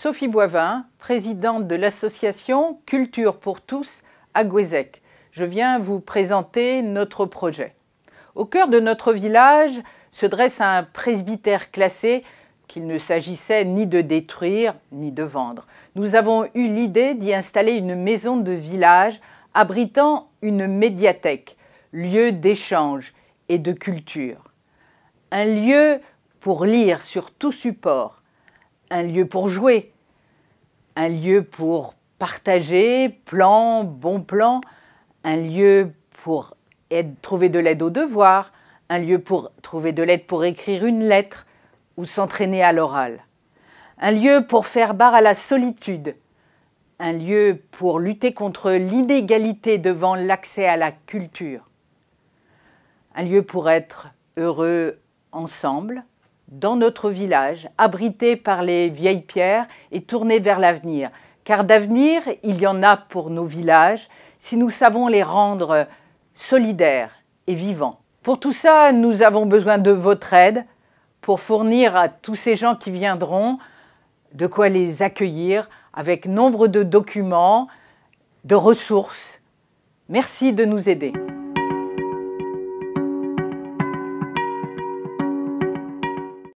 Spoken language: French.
Sophie Boivin, présidente de l'association Culture pour tous à Gouézec. Je viens vous présenter notre projet. Au cœur de notre village se dresse un presbytère classé qu'il ne s'agissait ni de détruire ni de vendre. Nous avons eu l'idée d'y installer une maison de village abritant une médiathèque, lieu d'échange et de culture. Un lieu pour lire sur tout support, un lieu pour jouer, un lieu pour partager, plan, bon plan, un lieu pour trouver de l'aide aux devoirs, un lieu pour trouver de l'aide pour écrire une lettre ou s'entraîner à l'oral, un lieu pour faire barre à la solitude, un lieu pour lutter contre l'inégalité devant l'accès à la culture, un lieu pour être heureux ensemble, dans notre village, abrité par les vieilles pierres et tourné vers l'avenir. Car d'avenir, il y en a pour nos villages si nous savons les rendre solidaires et vivants. Pour tout ça, nous avons besoin de votre aide pour fournir à tous ces gens qui viendront de quoi les accueillir avec nombre de documents, de ressources. Merci de nous aider.